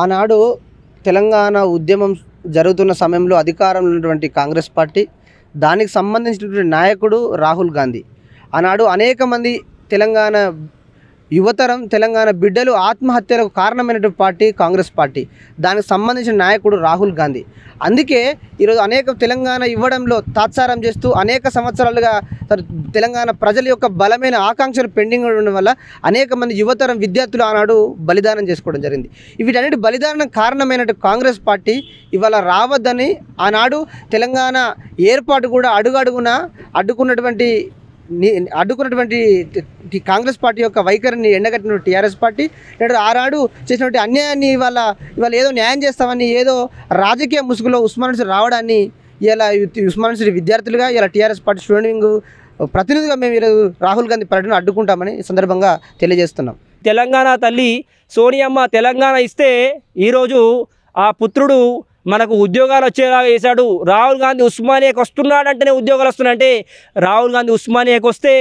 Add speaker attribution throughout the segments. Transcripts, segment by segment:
Speaker 1: ఆనాడు తెలంగాణ ఉద్యమం జరుగుతున్న సమయంలో అధికారంలో ఉన్నటువంటి కాంగ్రెస్ పార్టీ దానికి సంబంధించినటువంటి నాయకుడు రాహుల్ గాంధీ ఆనాడు అనేక మంది తెలంగాణ యువతరం తెలంగాణ బిడ్డలు ఆత్మహత్యలకు కారణమైనటువంటి పార్టీ కాంగ్రెస్ పార్టీ దానికి సంబంధించిన నాయకుడు రాహుల్ గాంధీ అందుకే ఈరోజు అనేక తెలంగాణ ఇవ్వడంలో తాత్సారం చేస్తూ అనేక సంవత్సరాలుగా తెలంగాణ ప్రజల యొక్క బలమైన ఆకాంక్షలు పెండింగ్ ఉండడం వల్ల అనేక మంది యువతరం విద్యార్థులు ఆనాడు బలిదానం చేసుకోవడం జరిగింది వీటన్నిటి బలిదానం కారణమైనట్టు కాంగ్రెస్ పార్టీ ఇవాళ రావద్దని ఆనాడు తెలంగాణ ఏర్పాటు కూడా అడుగడుగున అడ్డుకున్నటువంటి అడ్డుకున్నటువంటి కాంగ్రెస్ పార్టీ యొక్క వైఖరిని ఎండగట్టిన టీఆర్ఎస్ పార్టీ లేదా ఆనాడు చేసినటువంటి అన్యాయాన్ని ఇవాళ ఇవాళ ఏదో న్యాయం చేస్తామని ఏదో రాజకీయ ముసుగులో ఉస్మాన్స్ రావడాన్ని ఇలా ఉస్మాన్స్ విద్యార్థులుగా ఇలా టీఆర్ఎస్ పార్టీ స్టూడెంట్ ప్రతినిధిగా మేము ఈరోజు రాహుల్ గాంధీ పర్యటన అడ్డుకుంటామని సందర్భంగా తెలియజేస్తున్నాం
Speaker 2: తెలంగాణ తల్లి సోనియమ్మ తెలంగాణ ఇస్తే ఈరోజు ఆ పుత్రుడు మనకు ఉద్యోగాలు వచ్చేలాగా చేశాడు రాహుల్ గాంధీ ఉస్మానియాకి వస్తున్నాడంటేనే ఉద్యోగాలు వస్తున్నాయంటే రాహుల్ గాంధీ ఉస్మానియాకి వస్తే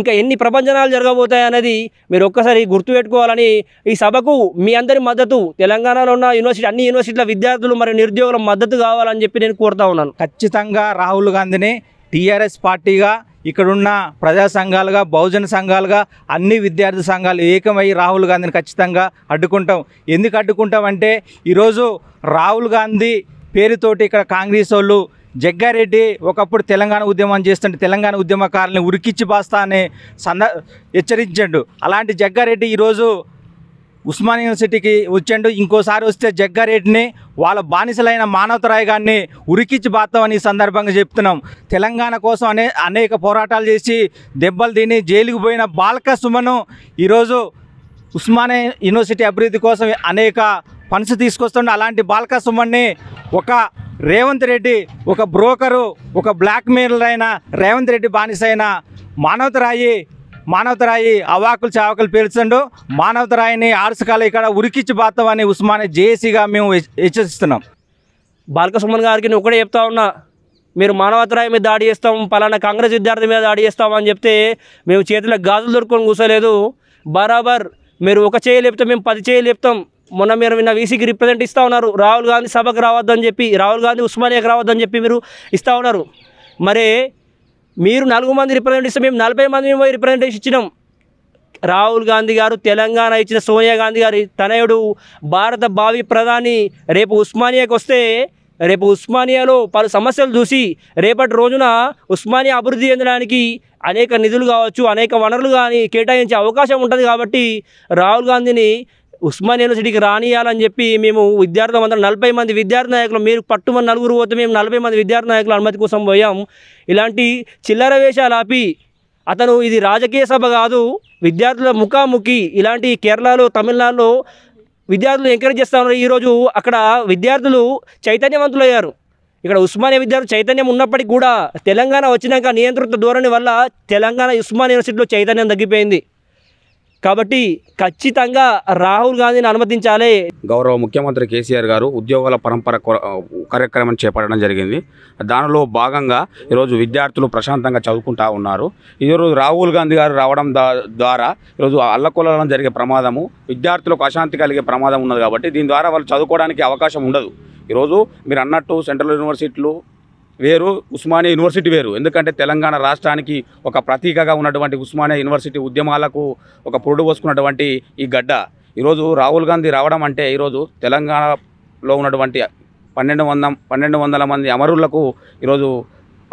Speaker 2: ఇంకా ఎన్ని ప్రపంచనాలు జరగబోతాయి అనేది మీరు ఒక్కసారి గుర్తుపెట్టుకోవాలని ఈ సభకు మీ అందరి మద్దతు తెలంగాణలో ఉన్న యూనివర్సిటీ అన్ని యూనివర్సిటీల విద్యార్థులు మరియు నిరుద్యోగుల మద్దతు కావాలని చెప్పి నేను కోరుతా ఉన్నాను ఖచ్చితంగా రాహుల్ గాంధీని టీఆర్ఎస్ పార్టీగా ఇక్కడున్న ప్రజా సంఘాలుగా
Speaker 3: బహుజన సంఘాలుగా అన్ని విద్యార్థి సంఘాలు ఏకమై రాహుల్ గాంధీని ఖచ్చితంగా అడ్డుకుంటాం ఎందుకు అడ్డుకుంటామంటే ఈరోజు రాహుల్ గాంధీ పేరుతోటి ఇక్కడ కాంగ్రెస్ వాళ్ళు జగ్గారెడ్డి ఒకప్పుడు తెలంగాణ ఉద్యమం చేస్తుంటే తెలంగాణ ఉద్యమకారుల్ని ఉరికిచ్చి బాస్తా అని సంద హెచ్చరించాడు అలాంటి జగ్గారెడ్డి ఈరోజు ఉస్మాన్ యూనివర్సిటీకి వచ్చాడు ఇంకోసారి వస్తే జగ్గారెడ్డిని వాళ్ళ బానిసలైన మానవతరాయ్ గారిని ఉరికిచ్చి బాతామని ఈ సందర్భంగా చెప్తున్నాం తెలంగాణ కోసం అనే అనేక పోరాటాలు చేసి దెబ్బలు తిని జైలుకు పోయిన బాలక సుమను ఈరోజు ఉస్మాన్ యూనివర్సిటీ అభివృద్ధి కోసం అనేక పనులు తీసుకొస్తుండే అలాంటి బాలక సుమన్ని ఒక రేవంత్ రెడ్డి ఒక బ్రోకరు ఒక బ్లాక్మెయిలర్ అయిన రేవంత్ రెడ్డి బానిసైన మానవతరాయి మానవతరాయి అవాకులు చావకులు పేర్చండు మానవతరాయిని ఆర్సకాల ఇక్కడ ఉరికిచ్చి
Speaker 2: బాత్తామని ఉస్మాని జేసీగా మేము హెచ్చరిస్తున్నాం బాలకసుమన్ గారికి నువ్వు ఒకటే చెప్తా ఉన్నా మీరు మానవతరాయి మీద దాడి చేస్తాం పలానా కాంగ్రెస్ విద్యార్థి మీద దాడి చేస్తాం అని చెప్తే మేము చేతిలో గాజులు దొరుకుని కూర్చోలేదు బరాబర్ మీరు ఒక చేయి లేపితే మేము పది చేయి లేపుతాం మొన్న మీరు నిన్న వీసీకి రిప్రజెంట్ ఇస్తూ ఉన్నారు రాహుల్ గాంధీ సభకు రావద్దని చెప్పి రాహుల్ గాంధీ ఉస్మానియాకి రావద్దని చెప్పి మీరు ఇస్తూ ఉన్నారు మరి మీరు నలుగు మంది రిప్రజెంటేషన్ ఇస్తే మేము నలభై మంది మేము రిప్రజెంటేషన్ ఇచ్చినాం రాహుల్ గాంధీ గారు తెలంగాణ ఇచ్చిన సోనియా గాంధీ గారి తనయుడు భారత భావి ప్రధాని రేపు ఉస్మానియాకి వస్తే రేపు ఉస్మానియాలో పలు సమస్యలు చూసి రేపటి రోజున ఉస్మానియా అభివృద్ధి చెందడానికి అనేక నిధులు కావచ్చు అనేక వనరులు కానీ కేటాయించే అవకాశం ఉంటుంది కాబట్టి రాహుల్ గాంధీని ఉస్మాన్ యూనివర్సిటీకి రానియాలని చెప్పి మేము విద్యార్థులు అందరం నలభై మంది విద్యార్థి నాయకులు మీరు పట్టుమని నలుగురు పోతే మేము నలభై మంది విద్యార్థి నాయకులు అనుమతి కోసం పోయాం ఇలాంటి చిల్లర వేషాలు ఆపి అతను ఇది రాజకీయ సభ కాదు విద్యార్థుల ముఖాముఖి ఇలాంటి కేరళలో తమిళనాడులో విద్యార్థులు ఎంకరేజ్ చేస్తా ఉన్నారు ఈరోజు అక్కడ విద్యార్థులు చైతన్యవంతులయ్యారు ఇక్కడ ఉస్మానియా విద్యార్థులు చైతన్యం ఉన్నప్పటికీ కూడా తెలంగాణ వచ్చినాక నియంత్రిత ధోరణి వల్ల తెలంగాణ ఉస్మాన్ యూనివర్సిటీలో చైతన్యం తగ్గిపోయింది కాబట్టి ఖచ్చితంగా రాహుల్ గాంధీని అనుమతించాలి
Speaker 4: గౌరవ ముఖ్యమంత్రి కేసీఆర్ గారు ఉద్యోగాల పరంపర కార్యక్రమం చేపట్టడం జరిగింది దానిలో భాగంగా ఈరోజు విద్యార్థులు ప్రశాంతంగా చదువుకుంటా ఉన్నారు ఈరోజు రాహుల్ గాంధీ గారు రావడం ద్వారా ఈరోజు అల్లకొల్లలను జరిగే ప్రమాదము విద్యార్థులకు అశాంతి కలిగే ప్రమాదం ఉన్నది కాబట్టి దీని ద్వారా వాళ్ళు చదువుకోవడానికి అవకాశం ఉండదు ఈరోజు మీరు అన్నట్టు సెంట్రల్ యూనివర్సిటీలు వేరు ఉస్మానియా యూనివర్సిటీ వేరు ఎందుకంటే తెలంగాణ రాష్ట్రానికి ఒక ప్రతీకగా ఉన్నటువంటి ఉస్మానియా యూనివర్సిటీ ఉద్యమాలకు ఒక పొరుడు పోసుకున్నటువంటి ఈ గడ్డ ఈరోజు రాహుల్ గాంధీ రావడం అంటే ఈరోజు తెలంగాణలో ఉన్నటువంటి పన్నెండు వంద పన్నెండు వందల మంది అమరులకు ఈరోజు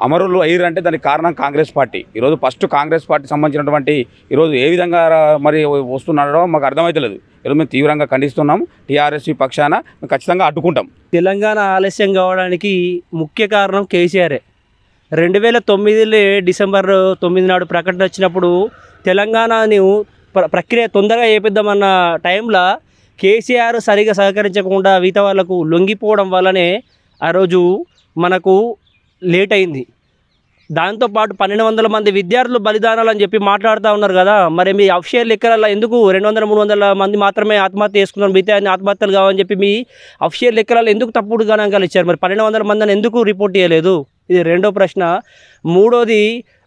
Speaker 4: అమరులు అయ్యారంటే దానికి కారణం కాంగ్రెస్ పార్టీ ఈరోజు ఫస్ట్ కాంగ్రెస్ పార్టీ సంబంధించినటువంటి ఈరోజు ఏ విధంగా మరి వస్తున్నాడో మాకు అర్థమవుతలేదు ఈరోజు మేము తీవ్రంగా ఖండిస్తున్నాం
Speaker 2: టీఆర్ఎస్ పక్షాన మేము ఖచ్చితంగా అడ్డుకుంటాం తెలంగాణ ఆలస్యం కావడానికి ముఖ్య కారణం కేసీఆరే రెండు వేల తొమ్మిదిలో డిసెంబర్ తొమ్మిది నాడు ప్రకటన వచ్చినప్పుడు తెలంగాణని ప్రక్రియ తొందరగా చేపిద్దామన్న టైంలో కేసీఆర్ సరిగా సహకరించకుండా మిగతా వాళ్లకు లొంగిపోవడం వల్లనే ఆ రోజు మనకు లేట్ అయింది దాంతోపాటు పన్నెండు వందల మంది విద్యార్థులు బలిదానాలు అని చెప్పి మాట్లాడుతూ ఉన్నారు కదా మరి మీ అఫ్షేర్ లెక్కలలో ఎందుకు రెండు వందల మూడు వందల మంది మాత్రమే ఆత్మహత్య చేసుకున్నారు మిగతా ఆత్మహత్యలు కావని చెప్పి మీ అఫ్షేర్ లెక్కలలో ఎందుకు తప్పుడు గణాంకాలు ఇచ్చారు మరి పన్నెండు వందల మందిని ఎందుకు రిపోర్ట్ చేయలేదు ఇది రెండో ప్రశ్న మూడోది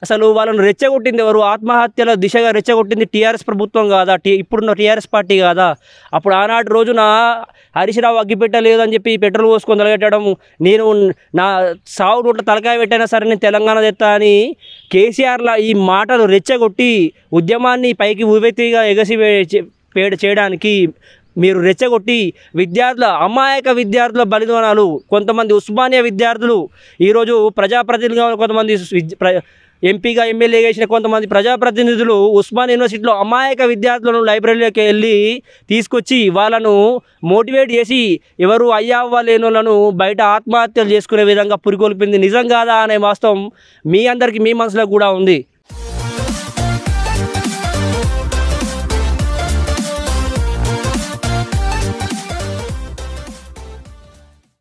Speaker 2: అసలు వాళ్ళను రెచ్చగొట్టింది ఎవరు ఆత్మహత్యల దిశగా రెచ్చగొట్టింది టీఆర్ఎస్ ప్రభుత్వం కాదా టీ ఇప్పుడున్న టీఆర్ఎస్ పార్టీ కాదా అప్పుడు ఆనాటి రోజున హరీష్ రావు అగ్గిపెట్టలేదని చెప్పి పెట్రోల్ పోసుకొని తలగెట్టడం నేను నా సాగు రోడ్ల తలకాయ పెట్టైనా సరే నేను తెలంగాణ తెస్తా అని కేసీఆర్లా ఈ మాటలు రెచ్చగొట్టి ఉద్యమాన్ని పైకి ఉవెత్తిగా ఎగసి పేడ చేయడానికి మీరు రెచ్చగొట్టి విద్యార్థుల అమాయక విద్యార్థుల బలిదానాలు కొంతమంది ఉస్మానియా విద్యార్థులు ఈరోజు ప్రజాప్రతినిధిగా కొంతమంది ఎంపీగా ఎమ్మెల్యేగా వేసిన కొంతమంది ప్రజాప్రతినిధులు ఉస్మాన్ యూనివర్సిటీలో అమాయక విద్యార్థులను లైబ్రరీలోకి వెళ్ళి తీసుకొచ్చి వాళ్ళను మోటివేట్ చేసి ఎవరు అయ్యావ్వ లేనులను బయట ఆత్మహత్యలు చేసుకునే విధంగా పురికొల్పింది నిజం కాదా అనే వాస్తవం మీ అందరికీ మీ మనసులో కూడా ఉంది